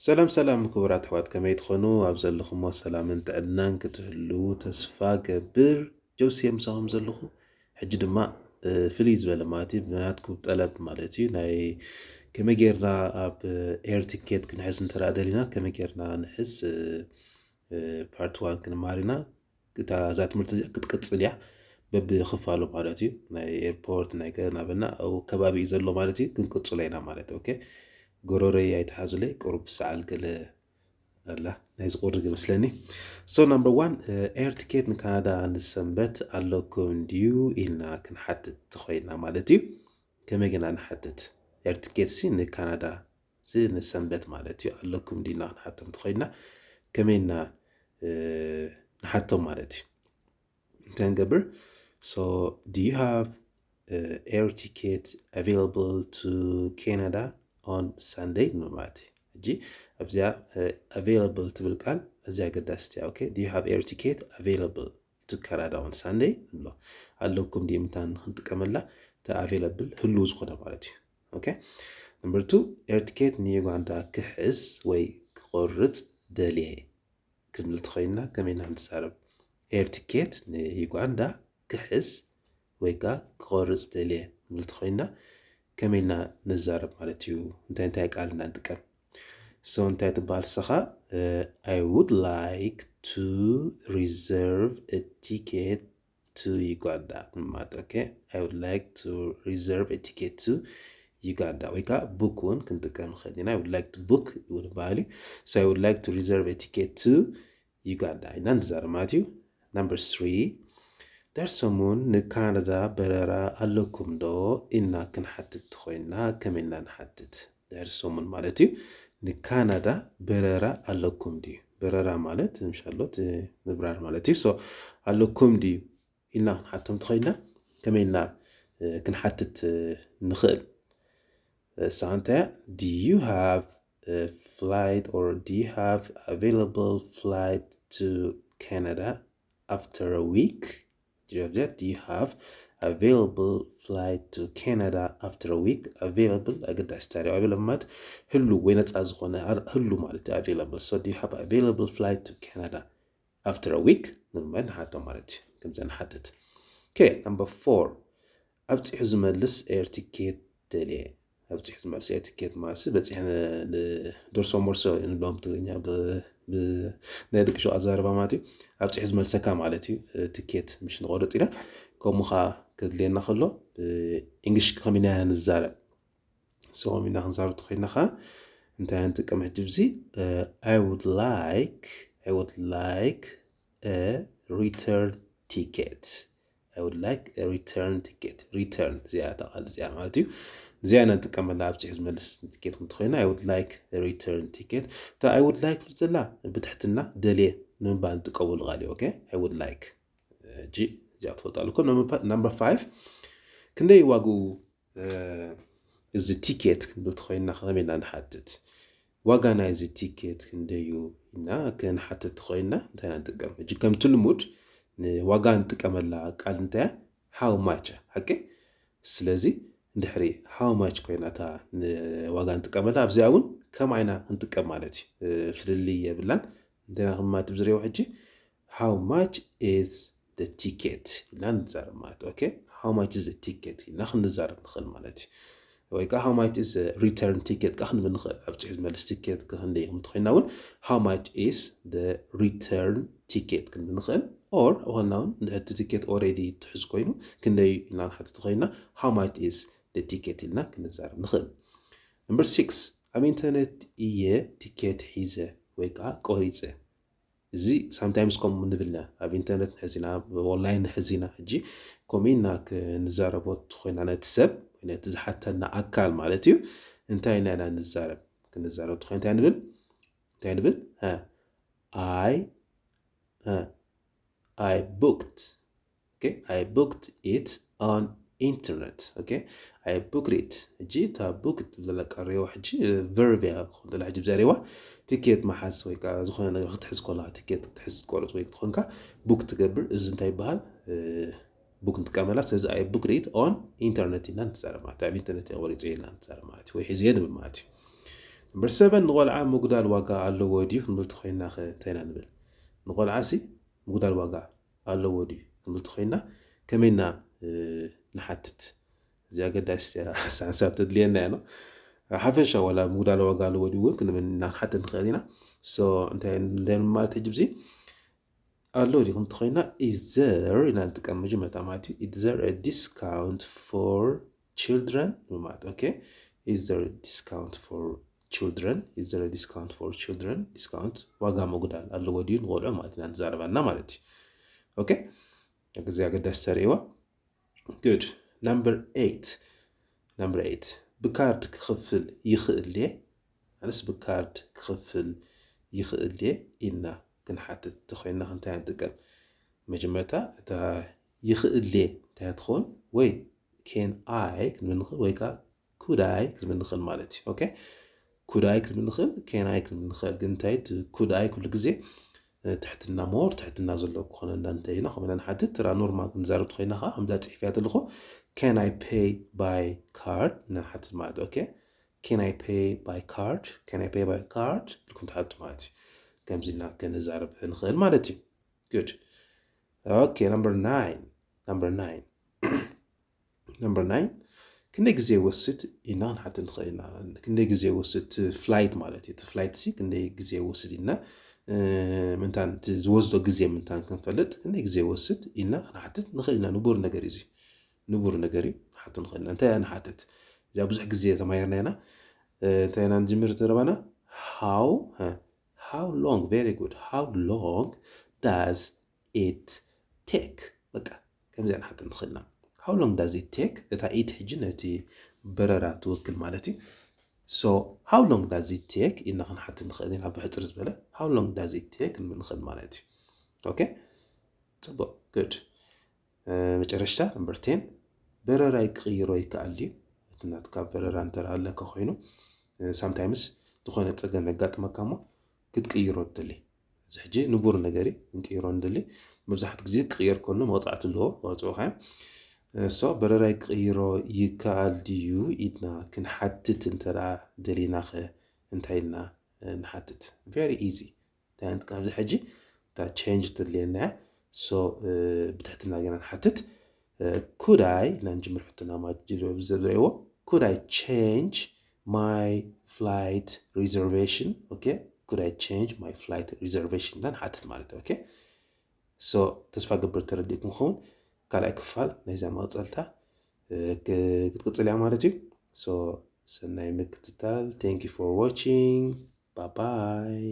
سلام سلام كبرات حوات كما يدخنو أبزل لكم سلام انت أدنان كتهلو تسفا قبر جوسي مساهم زلخو حجد ما آه، فليز بلماتي بناتكو بتقلب مالتي ناي كما جيرنا أب اير آه، تيكيت كنحس انترا أدلينا كما جيرنا نحس بارت آه، وان كنمارينا كتا زات ملتزي كت كتصليع بب خفالو مالتي ناي ايربورت ناي كنابنا أو كبابي زلو مالتي كن كتصلينا مالتي أوكي ጎረረይ ኣይተሓዙለይ ቁርብ ሰዓል ገለ ኣላ ናይ ዝቁርግ ይመስለኒ ሶ ናምበር ዋን ኤር ቲኬት ንካናዳ ንሰንበት ኣለኩም ድዩ ኢልና ክንሓትት ተኮይና ማለት እዩ ከመይ ግና ንሓትት ኤር ቲኬት ሲ ንካናዳ ዚ ንሰንበት ማለት እዩ ኣለኩም ድዩና ክንሓቶም ተኮይና ከመይና uh, ንሓቶም ማለት እዩ እንታይ ንገብር ሶ ድዩ ሃቭ ኤር ቲኬት ኣቫይላብል ቱ ካናዳ ኦን ሳንደይ ነው ማለት እዩ ሕጂ ኣብዚኣ ትብል ቃል እዚኣ ኣገዳሲት እያ ኦኬ ዩ ሃብ ኤር ቲኬት ኣቨይለብል ትከራዳ ኦን ሳንደይ ንብሎ ኣለኩም ዲ ምታን ክንጥቀመላ እቲ ኣቨይለብል ህልው ዝኾነ ማለት እዩ ኦኬ ነምበር ቱ ኤር ቲኬት ንዩጋንዳ ክሕዝ ወይ ክቆርፅ ደልየ ክንብል ተኮይንና ከመይና ክንዛረብ ኤር ቲኬት ንዩጋንዳ ክሕዝ ወይ ከዓ ክቆርፅ ደልየ ክንብል ተኮይንና ከመይና ንዛረብ ማለት እዩ እንታይ እንታይ ቃል እናንጥቀም ሶ እንታይ ትበሃል ስኻ ኣይ ውድ ላይክ ቱ ሪዘርቭ ቲኬት ቱ ዩጋንዳ ማለት ኦኬ ኣይ ውድ ላይክ ቱ ሪዘርቭ ቲኬት ቱ ዩጋንዳ ወይ ከዓ ቡክ እውን ክንጥቀም ንኽእል ኢና ውድ ላይክ ቱ ቡክ ውን ባህል እዩ ሶ ኣይ ውድ ላይክ ቱ ሪዘርቭ ቲኬት ቱ ዩጋንዳ ኢና ንዛረብ ማለት እዩ ናምበር ስሪ ዳርሰሙን ንካናዳ በረራ ኣለኩም ዶ ኢልና ክንሓትት ኮይንና ከመኢልና ንሓትት ዳርሰሙን ማለት እዩ ንካናዳ በረራ ኣለኩም ድዩ በረራ ማለት እንሻሎት ምብራር ማለት እዩ ኣለኩም ድዩ ኢልና ክንሓቶም ትኸይልና ከመይ ኢልና ክንሓትት ንኽእል እሳ እንታይ ድ ዩ ሃቭ ፍላይት ኦር ድ ዩ ሃቭ ኣቬላብል ፍላይት ቱ ካናዳ ኣፍተር ዊክ do you have available flight to Canada after a week available أقد أستعري available هلو وين أزغونا هلو مالتي available so do you have available flight to Canada after a week نلمن حتى مالتي كم زين حتت okay number four أبتحزم لس air ticket دليل أبتح مع سيات كيت مع سي بس إحنا دورسو مورسو يعني بام تغنيا ب ب نادك شو أزار بامتي أبتح مع السكام على تي آه، تكيت مش نغرط إلى كم خا كدلين نخلو آه، إنجلش كمينا نزارة سو مينا نزارة تخلينا خا أنت أنت كم هتجزي آه، I would like I would like a return ticket I would like a return ticket return زيادة على زيادة مالتي እዚ ዓይነት ጥቀመላ ኣብ ፅሑፍ ዝመልስ ቲኬት ክንትኮይና ኣይ ውድ ላይክ ሪተርን ቲኬት እታ ኣይ ውድ ላይክ ትፅላ ብትሕትና ደልየ ንምባል ንጥቀመሉ ቃል እዩ ኣይ ውድ ላይክ እጂ እዚኣ ትፈልጣሉ ኮ ናምበር ፋይቭ ክንደይ ዋግኡ እዚ ቲኬት ክንብል ትኮይና ከመይና ንሓትት ዋጋ ናይ እዚ ቲኬት ክንደዩ ኢና ክንሓትት ትኮይና ና ንጥቀም እጂ ከምቲ ልሙድ ንዋጋ ንጥቀመላ ቃል እንታያ ሃው ማቻ ሓቂ ስለዚ ድሕሪ ሓወማች ኮይና እታ ዋጋ ንጥቀመላ ኣብዚኣ እውን ከም ዓይና ክንጥቀም ማለት እዩ ፍልሊ የብላን እንተና ክማት ብዝርዮ ሕጂ ሃው ማች ኢዝ ቲኬት ኢልና ንዛርብ ማለት እዩ ሃው ማች ኢዝ ቲኬት ኢልና ክንዛርብ ንኽእል ማለት እዩ ወይ ከዓ ሃው ማች ኢዝ ሪተርን ቲኬት ካ ክንብል ንኽእል ኣብ ፅሑፍ ዝመልስ ቲኬት ክንደይ ምት ኮይና እውን ሃው ማች ኢዝ ሪተርን ቲኬት ክንብል ንኽእል ኦር ዋና እውን ንሕቲ ቲኬት ኦሬዲ ትሕዝ ኮይኑ ክንደይ ኢልና ንሓትቲ ኮይና ሃው ማች ኢዝ ንቲኬት ኢልና ክንዛረብ ንኽእል ነምበር ሲክስ ኣብ ኢንተርነት እየ ቲኬት ሒዘ ወይ ከዓ ቆሪፀ እዚ ሳምታይምስ ከምኡ ንብልና ኣብ ኢንተርነት ንሕዚና ኦንላይን ንሕዚና ሕጂ ከምኡ ኢና ክንዛረቦ ኮይና ነቲ ሰብ ነቲ ዝሓተና ኣካል ማለት እዩ እንታይ ኢና ኢና ንዛረብ ክንዛረብ ትኮ እንታይ ንብል እንታይ ንብል ኣይ ኣይ ቡክት ኣይ ቡክት ኢት ኦን ኢንተርኔት ኦኬ ኣይ ቡክሪት ሕጂ እታ ቡክ ትብለላ ቀሪዋ ሕጂ ቨርብ እያ ኩለላ ሕጂ ብዛሪባ ቲኬት መሓዝ ወይ ከዓ ዝኾነ ነገር ክትሕዝ ከለካ ቲኬት ክትሕዝ ቆርፅ ወይ ክትኮንካ ቡክ ትገብር እዚ እንታይ ይበሃል ቡክ ንጥቀመላ ስለዚ ኣይ ቡክሪት ኦን ኢንተርኔት ኢልና ንዛረብ ማለት እዩ ኣብ ኢንተርኔት ቆሪፀ ኢልና ንዛረብ ማለት እዩ ወይ ሒዝየ ንብል ማለት እዩ ነምበር ሰቨን ንቆልዓ ምጉዳል ዋጋ ኣለዎ ድዩ ክንብልቲ ኮይና እንታይና ንብል ንቆልዓሲ ምጉዳል ዋጋ ኣለዎ ድዩ ክንብልቲ ኮይና ከመይና ንሓትት እዚ ኣገዳሲ ሳንሳብ ተድልየና ያ ኖ ሓፈሻ ዋላ ምጉዳለ ዋጋሉ ወዲ እውን ክንምናክሓትት ንክእል ኢና እንታይ ማለት ጅብዚ ኣሎ ዲኹም ተኮይና ኢዘር ኢና ንጥቀም መጀመርታ ማለት እዩ ኢዘር ዲስካውንት ፎር ችልድረን ብማለት ኦኬ ኢዘር ዲስካውንት ፎር ችልድረን ኢዘር ዲስካውንት ፎር ችልድረን ዲስካውንት ዋጋ መጉዳል ኣሎ ወዲዩ ንቆልዑ ማለት ኢና ንዛረባና ማለት እዩ ኦኬ ግዜ ኣገዳሲ ተርእይዋ Good. Number 8 Number eight. بكارت كخفل يخئل ليه علاش بكارت كخفل يخئل ليه إنا كنحط تخوينا خنتا عندك مجموعة تا يخئل ليه تا تخون وي كان I كلمة نخل ويكا could I كلمة نخل مالتي أوكي okay? could I كلمة كان I كلمة نخل كنتايت could I كل كزي تحتنا مور تحتنا زلو كون عندنا تينا خمنا نحدد ترى نورمال نزارو تخينا ها عم دات فيها تلخو can I pay by card نحدد ما عاد اوكي can I pay by card can I pay by card لكم تحدد ما عاد كم زلنا كن زارب نخيل ما عادتي good اوكي number nine number nine number nine كن نجزي وسط إنا نحدد نخيلنا كن نجزي وسط flight ما عادتي flight سي كن نجزي وسط إنا ምእንታን ዝወስዶ ግዜ ምእንታን ክንፈልጥ ክንደይ ግዜ ወስድ ኢልና ክነሓትት ንኽእል ኢና ንቡር ነገር እዩ ንቡር ነገር እዩ ክሓቱ ንኽእል ኢና እንታይ ንሓትት እዚኣ ብዙሕ ግዜ ተማሂርና ኢና እንታይ ኢና ንጅምር ትረባና ሃው ሃው ሎንግ ቨሪ ጉድ ሃው ሎንግ ዳዝ ኢት ቴክ በቃ ከምዚኣ ንሓትት ንኽእልና ሃው ሎንግ ዳዝ ኢት ቴክ እታ ኢት ሕጂ ነቲ በረራ ትውክል ማለት እዩ ሃው ሎንግ ዳዝ ኢት ቴክ ኢልና ክንሓቲ ንኽእል ኢና ብሕፅር ዝበለ ሃው ሎንግ ዳዝ ኢት ቴክ ንኽእል ማለት እዩ ኦኬ ፅቡቅ ግድ መጨረሻ ነምበር ቴን በረራ ክቕይሮ ይከኣል ድዩ እትናት ካብ በረራ እንተረአ ኮይኑ ሳምታይምስ ዝኾነ ፀገም የጋጥመካ ሞ ክትቅይሮ ትደሊ እዚ ሕጂ ንቡር ነገሪ ክንቅይሮ ንደሊ መብዛሕትኡ ግዜ ክቅየር ከሎ መቕፃዕቲ ኣለዎ መቕፅዑ ኸ سو بررا يقيرو يكعل ديو إدنا كنحتت انت راه دلينا خ انتايلنا نحتت فيري ايزي تانت قبل حجي تا تشينج تدلينا سو بتحتنا جنا نحتت could I ننجم حتنا ما تجرو بزرعو could I change my flight reservation okay could I change my flight reservation نحتت مالته okay so تسفى قبل ترديكم خون ካልኣይ ክፋል ናይዛ መቕፀልታ ክትቅፅል እያ ማለት እዩ ሶ ሰናይ ምክትታል ቴንክ ዩ ፎር ዋችንግ ባባይ